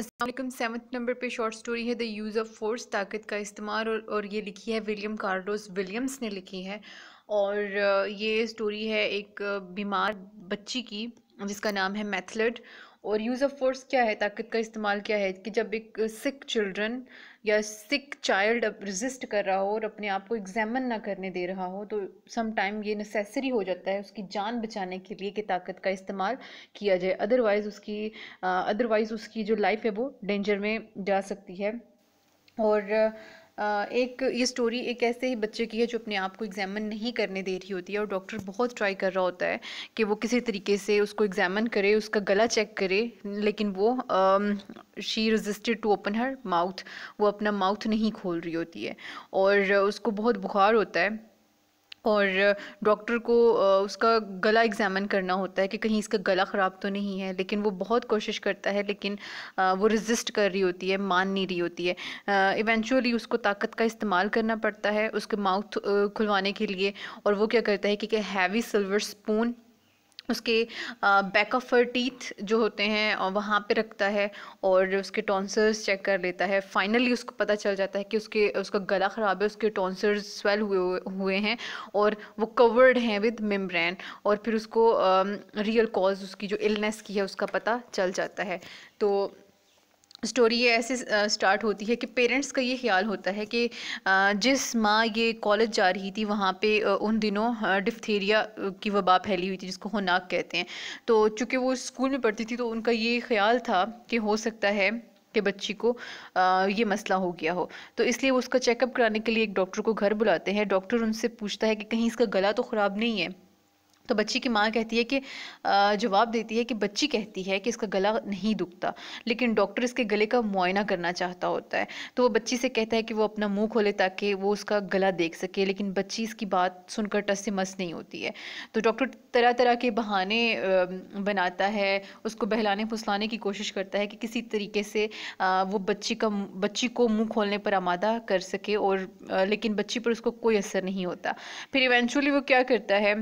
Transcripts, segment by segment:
Aslam seventh number पे short story है the use of force ताकत का इस्तेमाल और, और ये लिखी है विलियम कार्डोस विलियम्स ने लिखी है और ये स्टोरी है एक बीमार बच्ची की जिसका नाम है मैथलड और यूज़ ऑफ फोर्स क्या है ताकत का इस्तेमाल क्या है कि जब एक सिक चिल्ड्रन या सिक चाइल्ड अब रिजिस्ट कर रहा हो और अपने आप को एग्जामिन ना करने दे रहा हो तो सम टाइम ये नेसेसरी हो जाता है उसकी जान बचाने के लिए कि ताकत का इस्तेमाल किया जाए अदरवाइज़ उसकी अदरवाइज़ uh, उसकी जो लाइफ है वो डेंजर में जा सकती है और एक ये स्टोरी एक ऐसे ही बच्चे की है जो अपने आप को एग्जामिन नहीं करने दे रही होती है और डॉक्टर बहुत ट्राई कर रहा होता है कि वो किसी तरीके से उसको एग्जामिन करे उसका गला चेक करे लेकिन वो she resisted to open her mouth वो अपना माउथ नहीं खोल रही होती है और उसको बहुत बुखार होता है और डॉक्टर को उसका गला एग्ज़ामिन करना होता है कि कहीं इसका गला ख़राब तो नहीं है लेकिन वो बहुत कोशिश करता है लेकिन वो रिजिस्ट कर रही होती है मान नहीं रही होती है इवेंचुअली उसको ताकत का इस्तेमाल करना पड़ता है उसके माउथ खुलवाने के लिए और वो क्या करता है कि हैवी सिल्वर स्पून उसके बैक ऑफ हर टीथ जो होते हैं वहाँ पे रखता है और उसके टॉन्सर्स चेक कर लेता है फाइनली उसको पता चल जाता है कि उसके उसका गला ख़राब है उसके टॉन्सर्स स्वेल हुए हुए हैं और वो कवर्ड हैं विद मेम्ब्रेन और फिर उसको रियल uh, कॉज उसकी जो इलनेस की है उसका पता चल जाता है तो स्टोरी ये ऐसे स्टार्ट होती है कि पेरेंट्स का ये ख्याल होता है कि जिस माँ ये कॉलेज जा रही थी वहाँ पे उन दिनों डिफ्थेरिया की वबा फैली हुई थी जिसको होनाक कहते हैं तो चूँकि वो स्कूल में पढ़ती थी तो उनका ये ख्याल था कि हो सकता है कि बच्ची को ये मसला हो गया हो तो इसलिए वो उसका चेकअप कराने के लिए एक डॉक्टर को घर बुलाते हैं डॉक्टर उनसे पूछता है कि कहीं इसका गला तो ख़राब नहीं है तो बच्ची की माँ कहती है कि जवाब देती है कि बच्ची कहती है कि इसका गला नहीं दुखता लेकिन डॉक्टर इसके गले का मुआयना करना चाहता होता है तो वो बच्ची से कहता है कि वो अपना मुंह खोले ताकि वो उसका गला देख सके लेकिन बच्ची इसकी बात सुनकर टस से मस नहीं होती है तो डॉक्टर तरह तरह के बहाने बनाता है उसको बहलाने फुसलाने की कोशिश करता है कि किसी तरीके से वो बच्ची का बच्ची को मुँह खोलने पर आमादा कर सके और लेकिन बच्ची पर उसको कोई असर नहीं होता फिर इवेंचुअली वो क्या करता है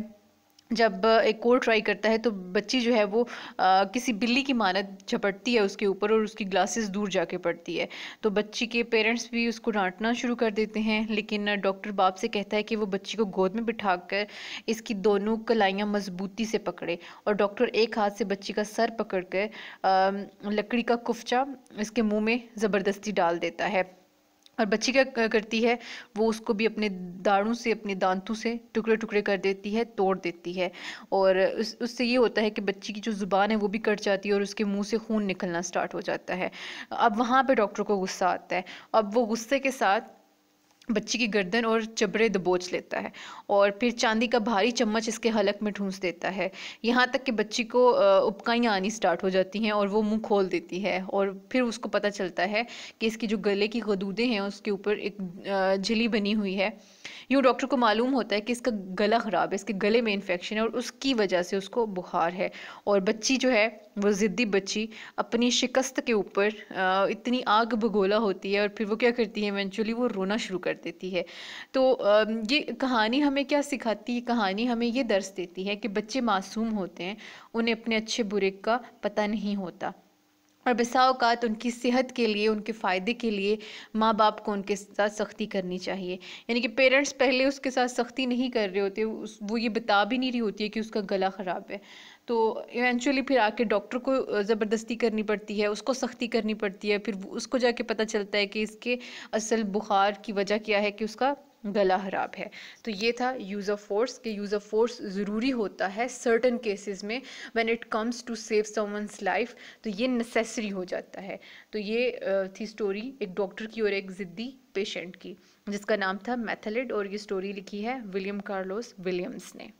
जब एक कोर ट्राई करता है तो बच्ची जो है वो आ, किसी बिल्ली की मानत झपटती है उसके ऊपर और उसकी ग्लासेस दूर जाके पड़ती है तो बच्ची के पेरेंट्स भी उसको डांटना शुरू कर देते हैं लेकिन डॉक्टर बाप से कहता है कि वो बच्ची को गोद में बिठाकर इसकी दोनों कलाइयाँ मजबूती से पकड़े और डॉक्टर एक हाथ से बच्ची का सर पकड़ कर आ, लकड़ी का कुफचा इसके मुँह में ज़बरदस्ती डाल देता है और बच्ची क्या करती है वो उसको भी अपने दाड़ों से अपने दांतों से टुकड़े टुकड़े कर देती है तोड़ देती है और उस उससे ये होता है कि बच्ची की जो ज़ुबान है वो भी कट जाती है और उसके मुंह से खून निकलना स्टार्ट हो जाता है अब वहाँ पे डॉक्टर को गुस्सा आता है अब वो गुस्से के साथ बच्ची की गर्दन और चबरे दबोच लेता है और फिर चांदी का भारी चम्मच इसके हलक में ठूंस देता है यहाँ तक कि बच्ची को उपकाइयाँ आनी स्टार्ट हो जाती हैं और वो मुंह खोल देती है और फिर उसको पता चलता है कि इसकी जो गले की गदूदे हैं उसके ऊपर एक झिली बनी हुई है यूँ डॉक्टर को मालूम होता है कि इसका गला ख़राब है इसके गले में इन्फेक्शन है और उसकी वजह से उसको बुखार है और बच्ची जो है वो ज़िद्दी बच्ची अपनी शिकस्त के ऊपर इतनी आग भगोला होती है और फिर वो क्या करती है इवेंचुअली वो रोना शुरू कर देती है तो ये कहानी हमें क्या सिखाती है कहानी हमें ये दर्श देती है कि बच्चे मासूम होते हैं उन्हें अपने अच्छे बुरे का पता नहीं होता और बसा अवत उनकी सेहत के लिए उनके फ़ायदे के लिए माँ बाप को उनके साथ सख्ती करनी चाहिए यानी कि पेरेंट्स पहले उसके साथ सख्ती नहीं कर रहे होते उस वो ये बता भी नहीं रही होती है कि उसका गला ख़राब है तो इवेंचुअली फिर आके डॉक्टर को ज़बरदस्ती करनी पड़ती है उसको सख्ती करनी पड़ती है फिर उसको जाके पता चलता है कि इसके असल बुखार की वजह क्या है कि उसका गला ख़राब है तो ये था यूज़ ऑफ फोर्स कि यूज़ ऑफ फोर्स ज़रूरी होता है सर्टन केसेस में when it comes to save someone's life तो ये नेसेसरी हो जाता है तो ये थी स्टोरी एक डॉक्टर की और एक ज़िद्दी पेशेंट की जिसका नाम था मैथलेड और ये स्टोरी लिखी है विलियम कार्लोस विलियम्स ने